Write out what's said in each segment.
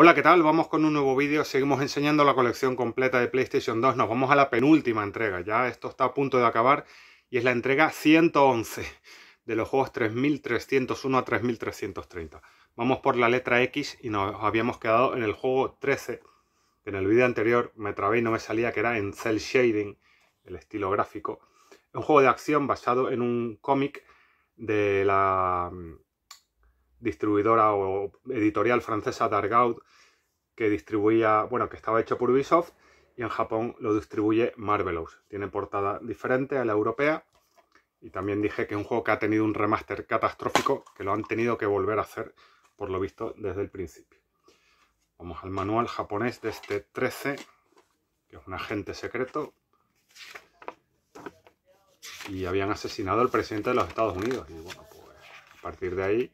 Hola, ¿qué tal? Vamos con un nuevo vídeo, seguimos enseñando la colección completa de PlayStation 2, nos vamos a la penúltima entrega, ya esto está a punto de acabar y es la entrega 111 de los juegos 3301 a 3330. Vamos por la letra X y nos habíamos quedado en el juego 13, en el vídeo anterior me trabé y no me salía, que era en Cell Shading, el estilo gráfico. Un juego de acción basado en un cómic de la distribuidora o editorial francesa Dargaud que distribuía, bueno, que estaba hecho por Ubisoft y en Japón lo distribuye Marvelous. Tiene portada diferente a la europea y también dije que es un juego que ha tenido un remaster catastrófico que lo han tenido que volver a hacer por lo visto desde el principio. Vamos al manual japonés de este 13, que es un agente secreto. Y habían asesinado al presidente de los Estados Unidos. Y bueno, pues a partir de ahí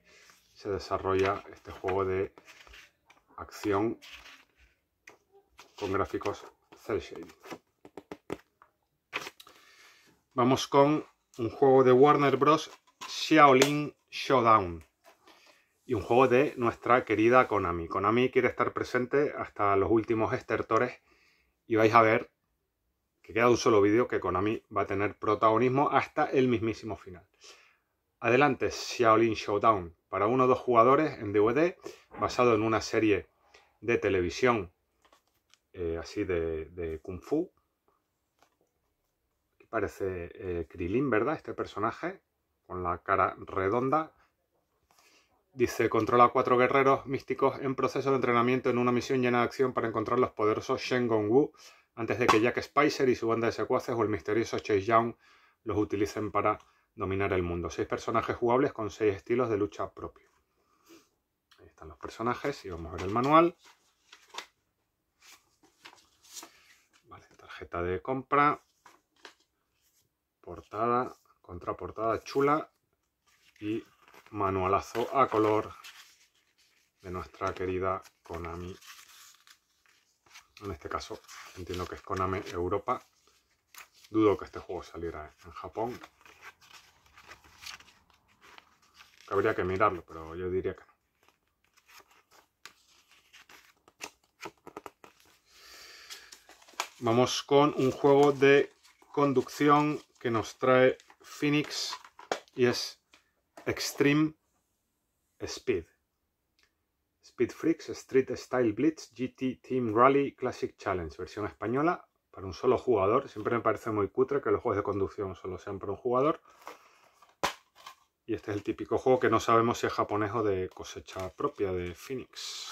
se desarrolla este juego de acción con gráficos cel shaded Vamos con un juego de Warner Bros. Shaolin Showdown y un juego de nuestra querida Konami. Konami quiere estar presente hasta los últimos estertores y vais a ver que queda un solo vídeo que Konami va a tener protagonismo hasta el mismísimo final. Adelante, Shaolin Showdown para uno o dos jugadores en DVD, basado en una serie de televisión eh, así de, Kung Fu. parece eh, Krilin, ¿verdad? Este personaje, con la cara redonda. Dice, controla a cuatro guerreros místicos en proceso de entrenamiento en una misión llena de acción para encontrar los poderosos Shen Gong Wu antes de que Jack Spicer y su banda de secuaces o el misterioso Chase Young los utilicen para Dominar el mundo. Seis personajes jugables con seis estilos de lucha propio. Ahí están los personajes y vamos a ver el manual. tarjeta de compra. Portada, contraportada chula y manualazo a color de nuestra querida Konami. En este caso, entiendo que es Konami Europa. Dudo que este juego saliera en Japón, Habría que mirarlo, pero yo diría que no. Vamos con un juego de conducción que nos trae Phoenix y es Extreme Speed. Speed Freaks Street Style Blitz GT Team Rally Classic Challenge, versión española para un solo jugador. Siempre me parece muy cutre que los juegos de conducción solo sean para un jugador. Y este es el típico juego que no sabemos si es japonés o de cosecha propia de Phoenix.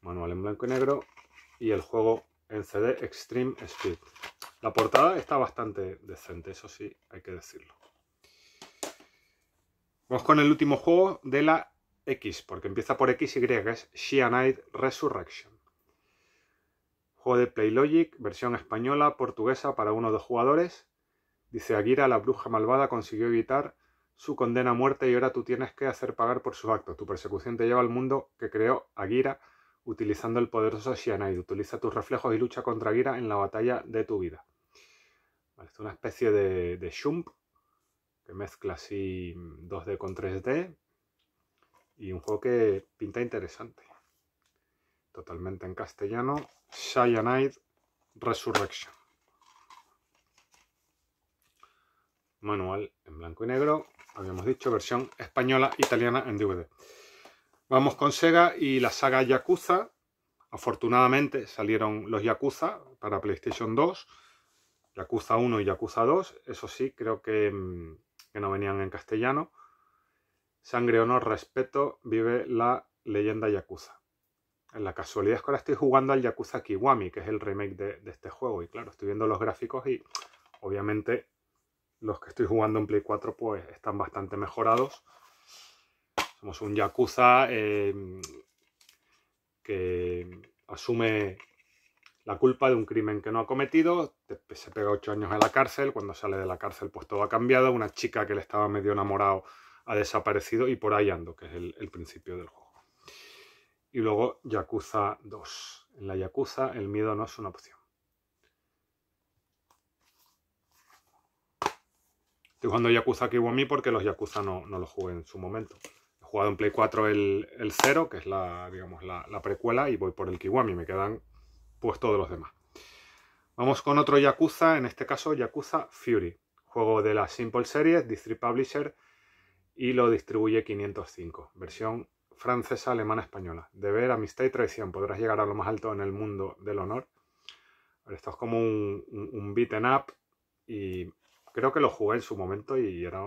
Manual en blanco y negro. Y el juego en CD Extreme Speed. La portada está bastante decente, eso sí, hay que decirlo. Vamos con el último juego de la X, porque empieza por XY, es Knight Resurrection. Juego de Playlogic, versión española, portuguesa para uno o dos jugadores. Dice Aguira, la bruja malvada consiguió evitar su condena a muerte y ahora tú tienes que hacer pagar por sus actos. Tu persecución te lleva al mundo que creó Agira, utilizando el poderoso Shianaid. Utiliza tus reflejos y lucha contra Aguira en la batalla de tu vida. es una especie de, de Shump que mezcla así 2D con 3D y un juego que pinta interesante. Totalmente en castellano, Shianaid Resurrection. manual en blanco y negro, habíamos dicho, versión española, italiana en DVD. Vamos con Sega y la saga Yakuza. Afortunadamente salieron los Yakuza para PlayStation 2, Yakuza 1 y Yakuza 2. Eso sí, creo mm, que, no venían en castellano. Sangre, honor, respeto, vive la leyenda Yakuza. En la casualidad es que ahora estoy jugando al Yakuza Kiwami, que es el remake de este juego. Y claro, estoy viendo los gráficos y obviamente los que estoy jugando en Play 4 pues están bastante mejorados. Somos un Yakuza eh, que asume la culpa de un crimen que no ha cometido, se pega ocho años en la cárcel, cuando sale de la cárcel pues todo ha cambiado, una chica que le estaba medio enamorado ha desaparecido y por ahí ando, que es el, el principio del juego. Y luego Yakuza 2. En la Yakuza el miedo no es una opción. Estoy jugando Yakuza Kiwami porque los Yakuza no, los jugué en su momento. He jugado en Play 4 el, 0, que es la, digamos, la, precuela, y voy por el Kiwami. Me quedan pues todos los demás. Vamos con otro Yakuza, en este caso Yakuza Fury. Juego de la Simple Series, District Publisher, y lo distribuye 505. Versión francesa, alemana, española. Deber, amistad y traición. Podrás llegar a lo más alto en el mundo del honor. esto es como un, un, un em up y Creo que lo jugué en su momento y era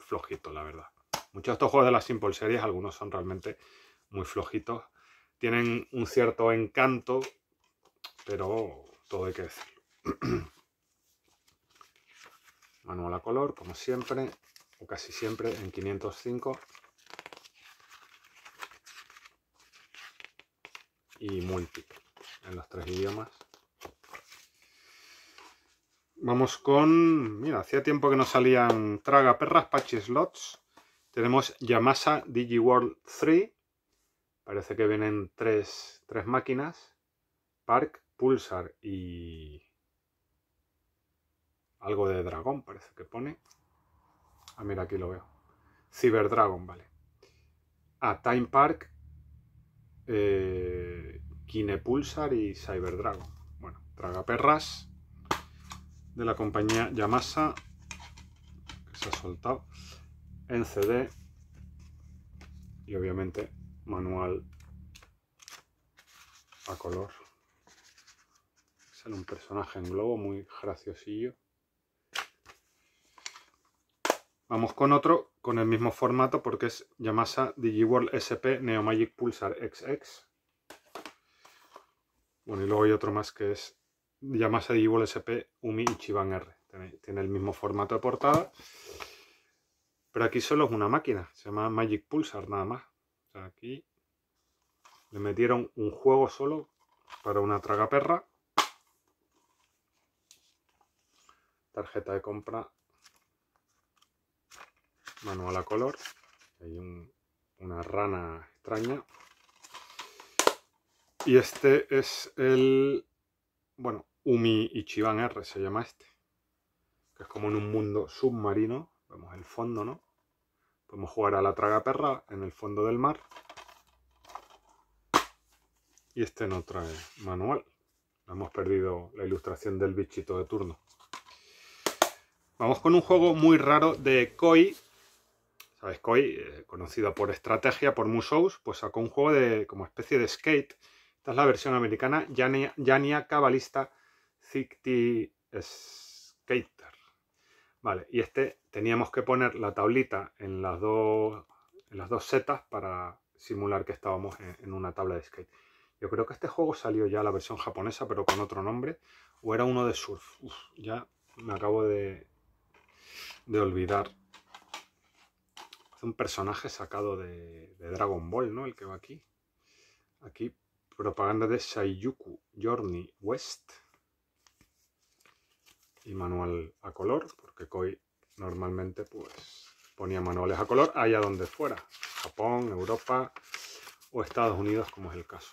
flojito, la verdad. Muchos de estos juegos de las Simple Series, algunos son realmente muy flojitos. Tienen un cierto encanto, pero todo hay que decirlo. Manual a color, como siempre, o casi siempre, en 505. Y múltiple, en los tres idiomas. Vamos con... Mira, hacía tiempo que no salían traga perras, Patch Slots. Tenemos Yamasa DigiWorld 3. Parece que vienen tres, máquinas. Park, Pulsar y... Algo de dragón parece que pone. Ah, mira, aquí lo veo. Cyber Dragon, vale. A ah, Time Park, eh, Pulsar y Cyber Dragon. Bueno, traga perras de la compañía Yamasa, que se ha soltado, en CD y obviamente manual a color. Es un personaje en globo muy graciosillo. Vamos con otro con el mismo formato porque es Yamasa DigiWorld SP Neomagic Pulsar XX. Bueno, y luego hay otro más que es se Evil SP Umi Chivan R. Tiene el mismo formato de portada. Pero aquí solo es una máquina. Se llama Magic Pulsar nada más. aquí le metieron un juego solo para una tragaperra. Tarjeta de compra. Manual a color. Hay un, una rana extraña. Y este es el bueno, Umi Ichiban R se llama este. Que es como en un mundo submarino. Vemos el fondo, ¿no? Podemos jugar a la traga perra en el fondo del mar. Y este no trae manual. Hemos perdido la ilustración del bichito de turno. Vamos con un juego muy raro de Koi. ¿Sabes? Koi, eh, Conocido por estrategia, por Musous, pues sacó un juego de como especie de skate esta es la versión americana Yania Cabalista Zikti Skater. Vale, y este teníamos que poner la tablita en las dos, en las dos setas para simular que estábamos en, una tabla de skate. Yo creo que este juego salió ya la versión japonesa, pero con otro nombre. O era uno de surf. Uf, ya me acabo de, olvidar. Es un personaje sacado de, de Dragon Ball, ¿no? El que va aquí. Aquí Propaganda de Saiyuku, Journey West. Y manual a color, porque Koi normalmente pues, ponía manuales a color allá donde fuera. Japón, Europa o Estados Unidos, como es el caso.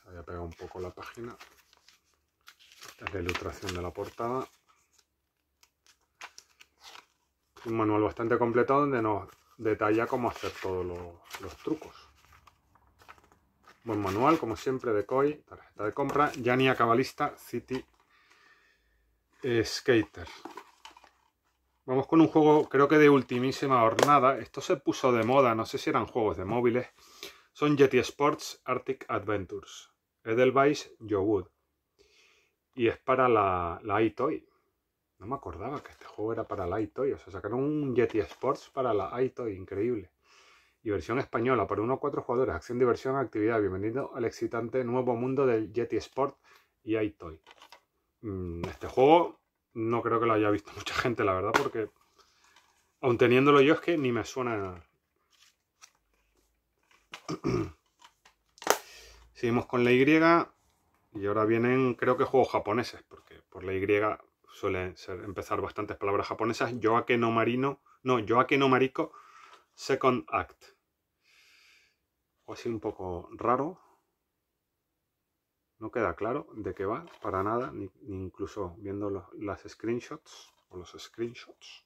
se había pegado un poco la página. Esta es la ilustración de la portada. Un manual bastante completo donde no detalla cómo hacer todos los trucos. Buen manual, como siempre, de COI, tarjeta de compra, Yania Cabalista, City Skater. Vamos con un juego, creo que de ultimísima hornada. Esto se puso de moda, no sé si eran juegos de móviles. Son Jetty Sports Arctic Adventures, Edelweiss Wood. Y es para la, la iToy. No me acordaba que este juego era para la iToy. O sea, sacaron un Yeti Sports para la iToy, increíble. Y versión española, para 1 o 4 jugadores, acción, diversión, actividad. Bienvenido al excitante nuevo mundo del Yeti Sport y iToy. Mm, este juego no creo que lo haya visto mucha gente, la verdad, porque aun teniéndolo yo es que ni me suena... nada. Seguimos con la Y y ahora vienen creo que juegos japoneses, porque por la Y suele empezar bastantes palabras japonesas. Yoake no marino, no, Yoake no marico, second act. O así un poco raro. No queda claro de qué va, para nada, ni, incluso viendo las screenshots o los screenshots.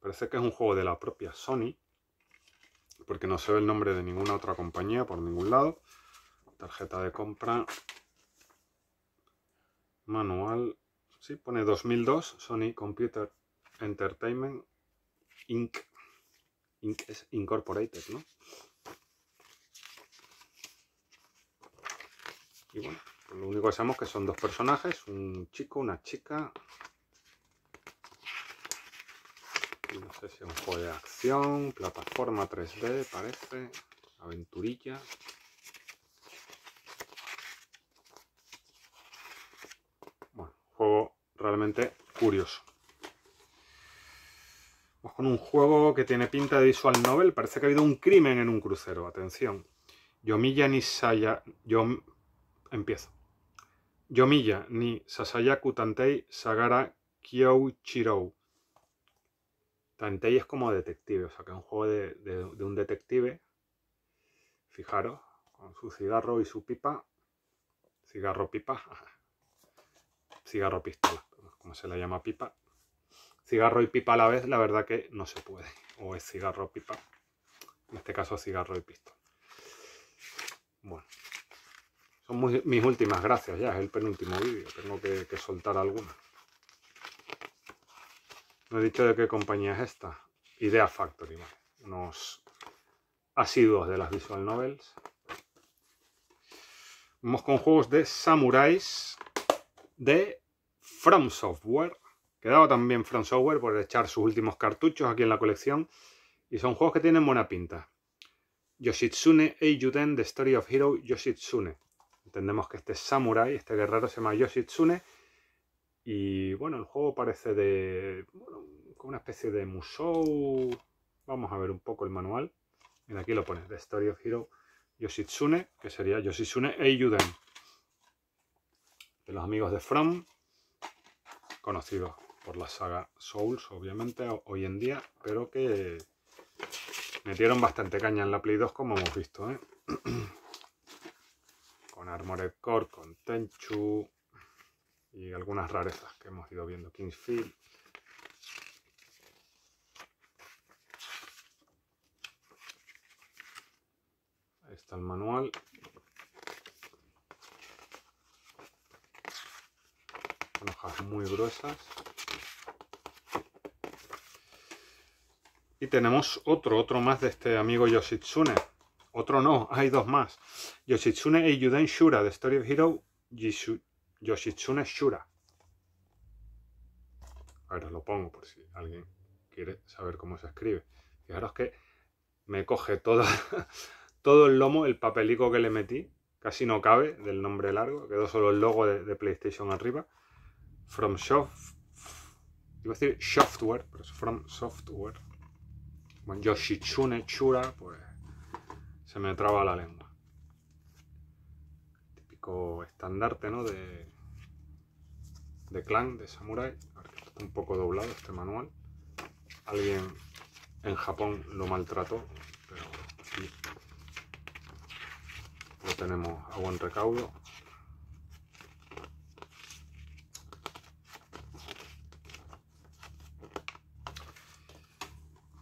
Parece que es un juego de la propia Sony, porque no se ve el nombre de ninguna otra compañía por ningún lado. Tarjeta de compra, manual, sí, pone 2002, Sony Computer Entertainment Inc. Inc. Incorporated, ¿no? Y bueno, pues lo único que sabemos es que son dos personajes, un chico, una chica. no sé si es un juego de acción, plataforma 3D, parece, aventurilla. juego realmente curioso. Vamos con un juego que tiene pinta de visual novel. Parece que ha habido un crimen en un crucero. Atención. Yomiya Nisaya... yo Empiezo. Yomiya ni Sasayaku Tantei Sagara Chirou. Tantei es como detective, o sea que es un juego de, de un detective. Fijaros, con su cigarro y su pipa. Cigarro pipa. cigarro pistola, como se le llama pipa. Cigarro y pipa a la vez, la verdad que no se puede. O es cigarro pipa, en este caso cigarro y pistola. Bueno, son mis últimas gracias ya, es el penúltimo vídeo, tengo que, soltar alguna. No he dicho de qué compañía es esta. Idea Factory, Unos asiduos de las visual novels. Vamos con juegos de samuráis de From Software. Quedaba también From Software por echar sus últimos cartuchos aquí en la colección. Y son juegos que tienen buena pinta. Yoshitsune Eiyuden, The Story of Hero Yoshitsune. Entendemos que este samurai, este guerrero se llama Yoshitsune. Y bueno, el juego parece de... Bueno, como una especie de musou. Vamos a ver un poco el manual. Mira, aquí lo pone, The Story of Hero Yoshitsune, que sería Yoshitsune Eiyuden de los amigos de From, conocidos por la saga Souls, obviamente, hoy en día, pero que metieron bastante caña en la Play 2, como hemos visto, ¿eh? con Armored Core, con Tenchu y algunas rarezas que hemos ido viendo, Kingsfield. Ahí está el manual muy gruesas. Y tenemos otro, otro más de este amigo Yoshitsune. Otro no, hay dos más. Yoshitsune y Yuden Shura, de Story of Hero Yoshitsune Shura. Ahora lo pongo por si alguien quiere saber cómo se escribe. Fijaros que me coge todo, todo el lomo, el papelico que le metí. Casi no cabe del nombre largo, quedó solo el logo de PlayStation arriba. From Soft. Iba a decir Software, pero es From Software. Bueno, Yoshitsune Chura, pues se me traba la lengua. Típico estandarte, ¿no? De, de clan, de samurai. Está un poco doblado este manual. Alguien en Japón lo maltrató, pero aquí lo tenemos a buen recaudo.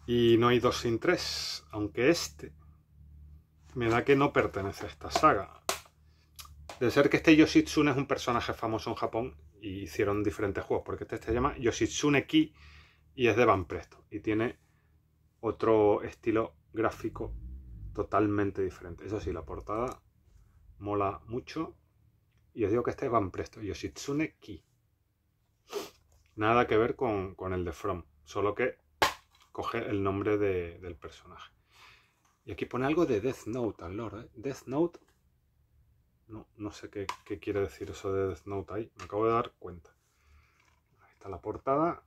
Y no hay dos sin tres, aunque este me da que no pertenece a esta saga. De ser que este Yoshitsune es un personaje famoso en Japón y hicieron diferentes juegos, porque este se llama Yoshitsune Ki y es de Van Presto y tiene otro estilo gráfico totalmente diferente. Eso sí, la portada mola mucho y os digo que este es Van Presto, Yoshitsune Ki. Nada que ver con, con el de From, solo que coge el nombre del personaje. Y aquí pone algo de Death Note al Lord. ¿eh? Death Note. No, sé qué, quiere decir eso de Death Note ahí. Me acabo de dar cuenta. está la portada.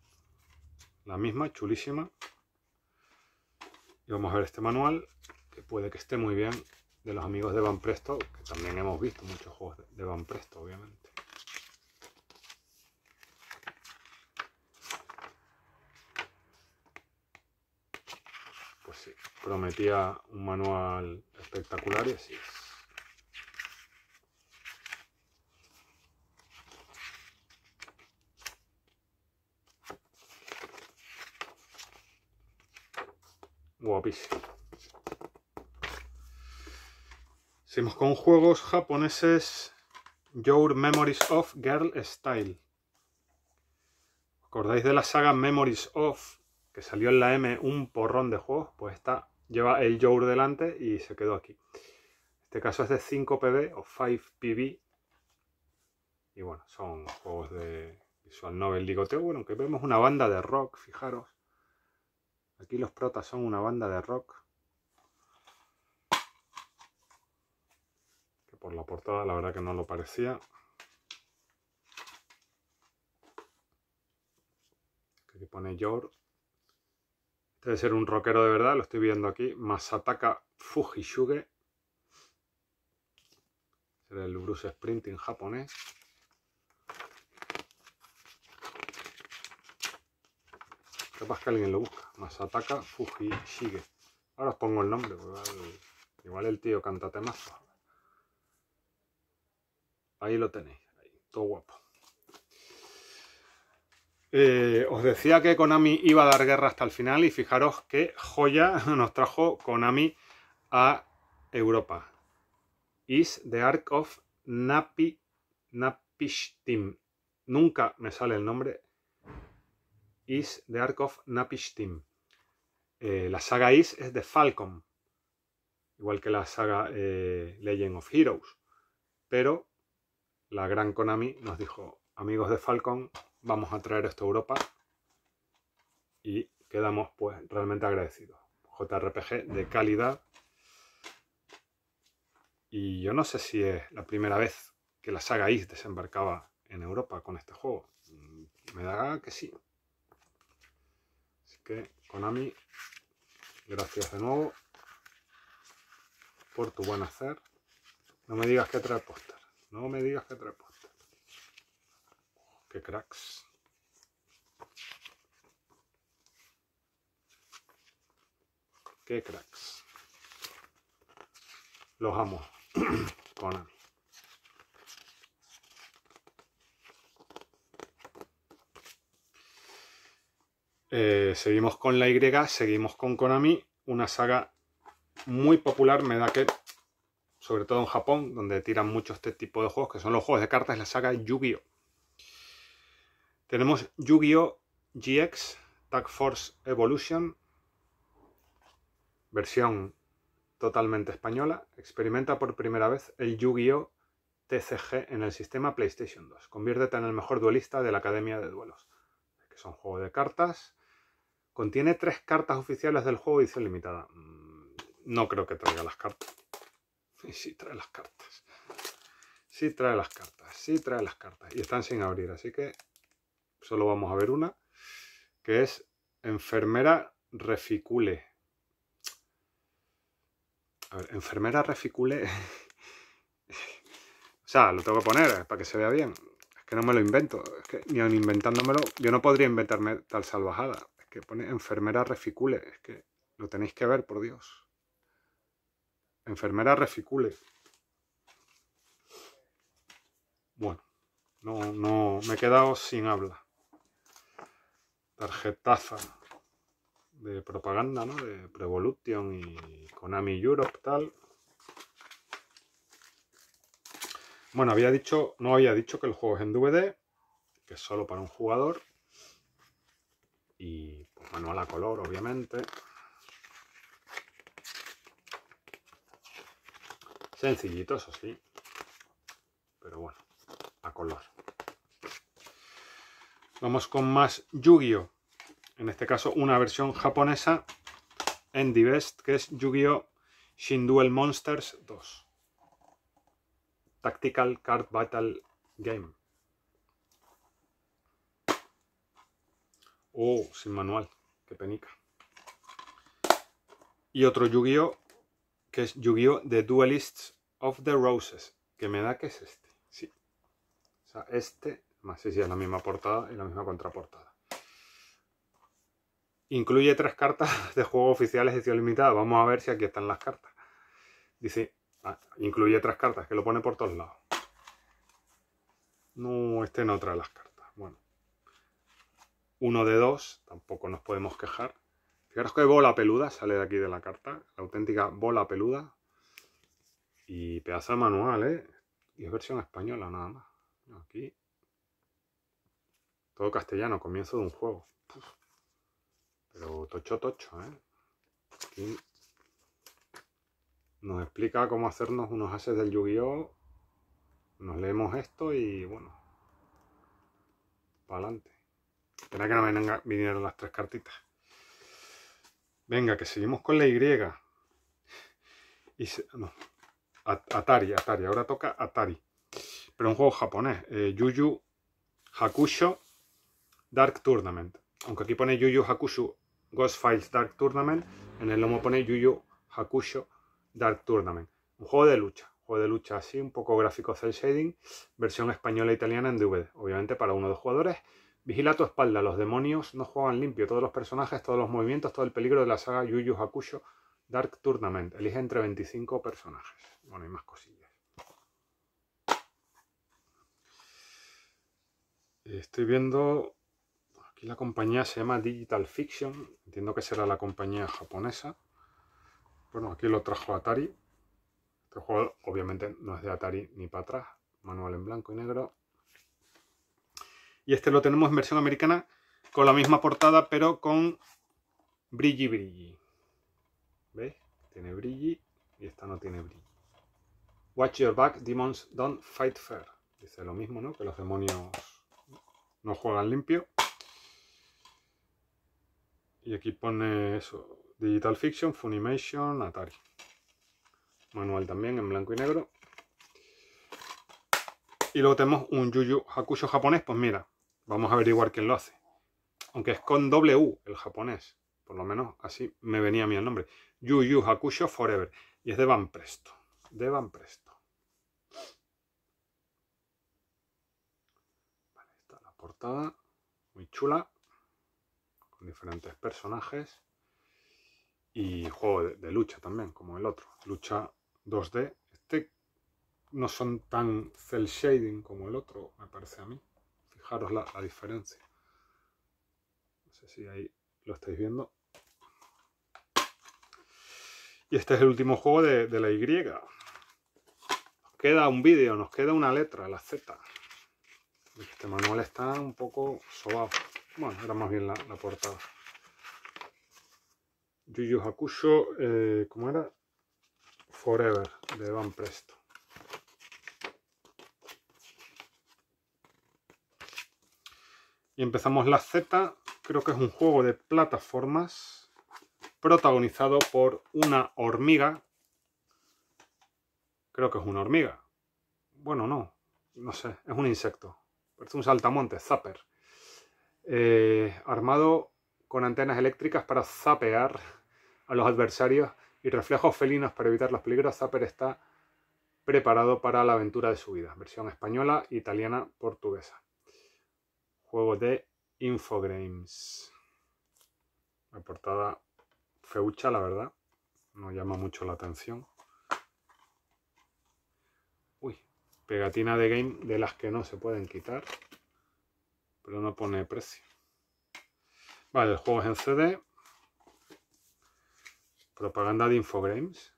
La misma, chulísima. Y vamos a ver este manual, que puede que esté muy bien, de los amigos de Van Presto, que también hemos visto muchos juegos de Van Presto, obviamente. prometía un manual espectacular y así es. guapísimo. Seguimos con juegos japoneses. Your Memories of Girl Style. ¿Acordáis de la saga Memories of? salió en la M un porrón de juegos, pues está, lleva el Jour delante y se quedó aquí. Este caso es de 5PB o 5PB. Y bueno, son juegos de Visual Novel. Ligoteo, bueno, que vemos una banda de rock, fijaros. Aquí los protas son una banda de rock. Que por la portada la verdad que no lo parecía. que pone Jour Debe ser un rockero de verdad, lo estoy viendo aquí. Masataka Fujishuge. Será el Bruce Sprinting japonés. Capaz que alguien lo busca. Masataka Fujishige. Ahora os pongo el nombre, igual, el tío canta temas. Ahí lo tenéis, todo guapo. Eh, os decía que Konami iba a dar guerra hasta el final y fijaros qué joya nos trajo Konami a Europa. Is the Ark of Napi, Napishtim. Nunca me sale el nombre. Is the Ark of Napishtim. Eh, la saga Is es de Falcon, igual que la saga eh, Legend of Heroes. Pero la gran Konami nos dijo, amigos de Falcon, vamos a traer esto a Europa y quedamos pues realmente agradecidos. JRPG de calidad. Y yo no sé si es la primera vez que la saga Is desembarcaba en Europa con este juego. Mm, me da que sí. Así que, Konami, gracias de nuevo por tu buen hacer. No me digas que trae póster. No me digas que trae póster. Qué cracks. Qué cracks. Los amo. Konami. Eh, seguimos con la Y, seguimos con Konami, una saga muy popular, me da que, sobre todo en Japón, donde tiran mucho este tipo de juegos, que son los juegos de cartas, la saga Yu-Gi-Oh! Tenemos Yu-Gi-Oh! GX Tag Force Evolution, versión totalmente española, experimenta por primera vez el Yu-Gi-Oh! TCG en el sistema PlayStation 2. Conviértete en el mejor duelista de la Academia de Duelos, que es un juego de cartas. Contiene tres cartas oficiales del juego dice limitada. Mm, no creo que traiga las cartas. Y sí trae las cartas. Sí trae las cartas, sí trae las cartas. Y están sin abrir, así que solo vamos a ver una, que es enfermera reficule. A ver, enfermera reficule... o sea, lo tengo que poner eh, para que se vea bien. Es que no me lo invento. Es que ni inventándomelo, yo no podría inventarme tal salvajada. Es que pone enfermera reficule. Es que lo tenéis que ver, por Dios. Enfermera reficule. Bueno, no, no, me he quedado sin habla tarjetaza de propaganda, ¿no? De Prevolution y Konami Europe, tal. Bueno, había dicho, no había dicho que el juego es en DVD, que es solo para un jugador. Y pues, manual a color, obviamente. Sencillito, eso sí. Pero bueno, a color. Vamos con más Yu-Gi-Oh! En este caso una versión japonesa en Best, que es Yu-Gi-Oh! Shin Duel Monsters 2. Tactical Card Battle Game. Oh, sin manual. Qué penica. Y otro Yu-Gi-Oh! que es Yu-Gi-Oh! The Duelists of the Roses. Que me da que es este. Sí. O sea, este más si es la misma portada y la misma contraportada. Incluye tres cartas de juego oficiales edición limitada. Vamos a ver si aquí están las cartas. Dice, ah, incluye tres cartas, que lo pone por todos lados. No, este no de las cartas. Bueno. Uno de dos, tampoco nos podemos quejar. Fijaros que hay bola peluda sale de aquí de la carta. La auténtica bola peluda. Y pedazo de manual, ¿eh? Y es versión española nada más. Aquí todo castellano, comienzo de un juego. Pero tocho tocho, ¿eh? nos explica cómo hacernos unos haces del Yu-Gi-Oh! Nos leemos esto y bueno. Para adelante. Espera que no me vinieron las tres cartitas. Venga, que seguimos con la Y. Atari, Atari. Ahora toca Atari. Pero un juego japonés. Eh, Yuyu Hakusho Dark Tournament. Aunque aquí pone Yuyu Hakushu Ghost Files Dark Tournament, en el lomo pone Yuyu Hakusho Dark Tournament. Un juego de lucha, juego de lucha así, un poco gráfico cel shading, versión española e italiana en DVD, obviamente para uno de los jugadores. Vigila tu espalda, los demonios no juegan limpio, todos los personajes, todos los movimientos, todo el peligro de la saga Yuyu Hakusho Dark Tournament. Elige entre 25 personajes. Bueno, hay más cosillas. Estoy viendo Aquí la compañía se llama Digital Fiction, entiendo que será la compañía japonesa. Bueno, aquí lo trajo Atari. Este juego obviamente no es de Atari ni para atrás, manual en blanco y negro. Y este lo tenemos en versión americana con la misma portada, pero con brilli brilli. ¿Veis? Tiene brilli y esta no tiene brilli. Watch your back, demons don't fight fair. Dice lo mismo, ¿no? Que los demonios no juegan limpio. Y aquí pone eso, Digital Fiction, Funimation, Atari. Manual también en blanco y negro. Y luego tenemos un Yuyu Hakusho japonés, pues mira, vamos a averiguar quién lo hace. Aunque es con W el japonés, por lo menos así me venía a mí el nombre. Yuyu Hakusho Forever. Y es de Van Presto. De Van Presto. Vale, está la portada. Muy chula diferentes personajes y juego de, lucha también, como el otro. Lucha 2D. Este no son tan cel shading como el otro, me parece a mí. Fijaros la, diferencia. No sé si ahí lo estáis viendo. Y este es el último juego de, la Y. queda un vídeo, nos queda una letra, la Z. Este manual está un poco sobado. Bueno, era más bien la, portada. Yu Yu Hakusho, eh, ¿cómo era? Forever, de Van Presto. Y empezamos la Z, creo que es un juego de plataformas protagonizado por una hormiga. Creo que es una hormiga. Bueno, no, no sé, es un insecto. Parece un saltamonte, zapper. Eh, armado con antenas eléctricas para zapear a los adversarios y reflejos felinos para evitar los peligros, Zapper está preparado para la aventura de su vida. Versión española, italiana, portuguesa. Juego de Infogrames. La portada feucha, la verdad. No llama mucho la atención. Uy, pegatina de game de las que no se pueden quitar pero no pone precio. Vale, el juego es en CD. Propaganda de Infogrames.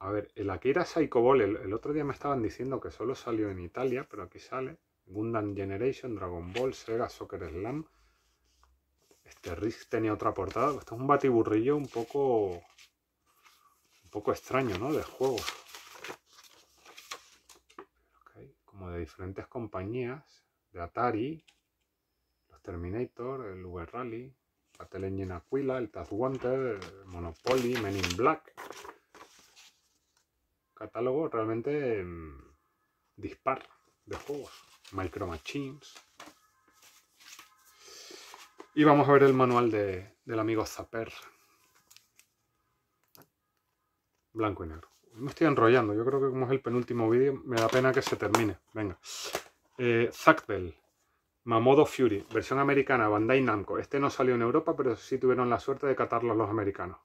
A ver, el Akira Psycho Ball, el, otro día me estaban diciendo que solo salió en Italia, pero aquí sale. Gundam Generation, Dragon Ball, Sega, Soccer Slam. Este Risk tenía otra portada. Esto es un batiburrillo un poco... Un poco extraño, ¿no? De juegos. de diferentes compañías, de Atari, los Terminator, el V Rally, Battle Engine Aquila, el Taz Wanted, Monopoly, Men in Black. Catálogo realmente em, dispar de juegos. Micro Machines. Y vamos a ver el manual del amigo Zapper. Blanco y negro me estoy enrollando. Yo creo que como es el penúltimo vídeo, me da pena que se termine. Venga. Eh, Mamodo Fury, versión americana, Bandai Namco. Este no salió en Europa, pero sí tuvieron la suerte de catarlos los americanos.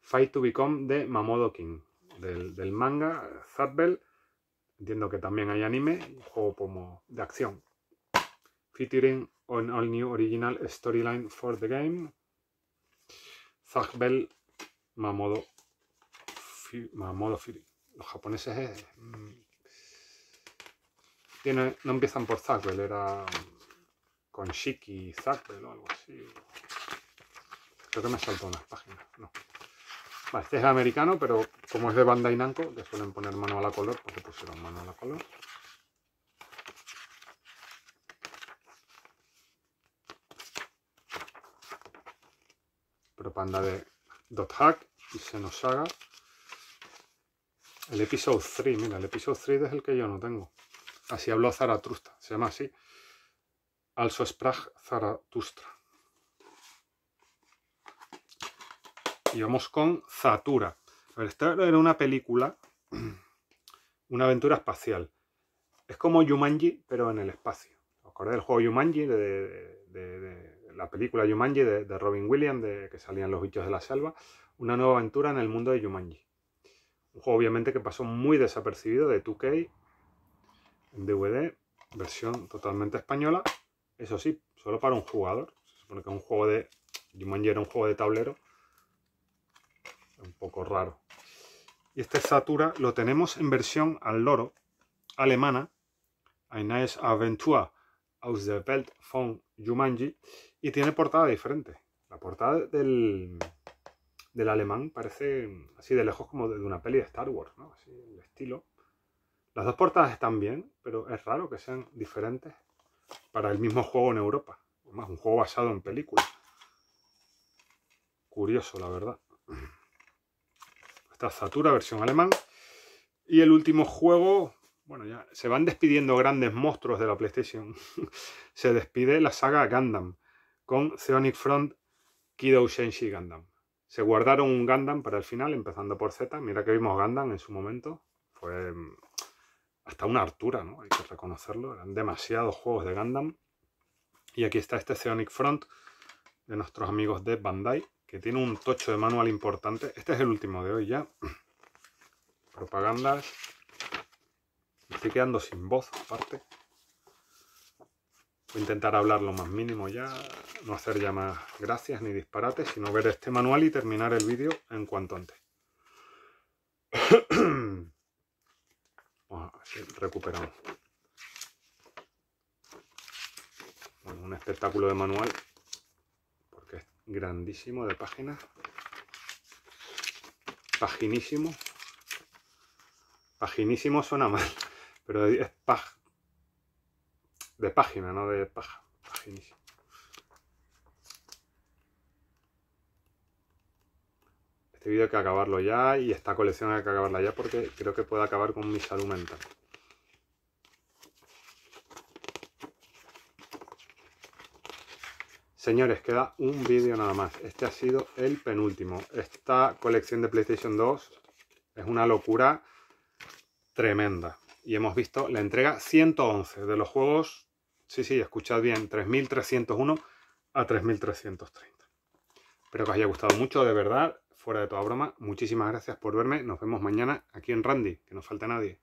Fight to Become de Mamodo King, del, del manga Bell. Entiendo que también hay anime, un juego como de acción. Featuring on all new original storyline for the game. Bell, Mamodo los japoneses mm, no empiezan por Zagbel era con mm, Shiki Zagbel o algo así. Creo que me saltó unas páginas. este es americano, pero como es de Bandai Namco, le suelen poner mano a la color, porque pusieron mano a la color. Propanda de Dot Hack y Senosaga. El episodio 3, mira, el episodio 3 es el que yo no tengo. Así habló Zaratustra, se llama así. Also sprach Zaratustra. Y vamos con Zatura. A ver, esta era una película, una aventura espacial. Es como Yumanji, pero en el espacio. ¿Os acordáis del juego Yumanji, de, de, la película Yumanji de, Robin Williams, de que salían los bichos de la selva? Una nueva aventura en el mundo de Yumanji. Un juego obviamente que pasó muy desapercibido de 2K en DVD, versión totalmente española. Eso sí, solo para un jugador. Se supone que un juego de... Jumanji era un juego de tablero. Un poco raro. Y este Satura lo tenemos en versión al loro alemana. Nice Aventura aus der Welt von Jumanji. Y tiene portada diferente. La portada del, del alemán parece así de lejos como de una peli de Star Wars, Así el estilo. Las dos portadas están bien, pero es raro que sean diferentes para el mismo juego en Europa. Además, un juego basado en películas Curioso, la verdad. Esta Satura, versión alemán. Y el último juego, bueno, ya se van despidiendo grandes monstruos de la PlayStation. se despide la saga Gundam con Theonic Front Kido Shenshi Gundam. Se guardaron un Gandam para el final, empezando por Z. Mira que vimos Gandam en su momento. Fue mm, hasta una altura, ¿no? Hay que reconocerlo. Eran demasiados juegos de Gandam. Y aquí está este Xeonic Front de nuestros amigos de Bandai, que tiene un tocho de manual importante. Este es el último de hoy ya. Propagandas. Me estoy quedando sin voz, aparte. Voy a intentar hablar lo más mínimo ya, no hacer ya más gracias ni disparates, sino ver este manual y terminar el vídeo en cuanto antes. Bueno, recuperamos. Bueno, un espectáculo de manual, porque es grandísimo de páginas. Paginísimo. Paginísimo suena mal, pero es pag de página, no de paja. Este vídeo hay que acabarlo ya y esta colección hay que acabarla ya porque creo que puede acabar con mi salud mental. Señores, queda un vídeo nada más. Este ha sido el penúltimo. Esta colección de PlayStation 2 es una locura tremenda. Y hemos visto la entrega 111 de los juegos Sí, sí, escuchad bien, 3301 a 3330. Espero que os haya gustado mucho, de verdad, fuera de toda broma. Muchísimas gracias por verme. Nos vemos mañana aquí en Randy, que no falta nadie.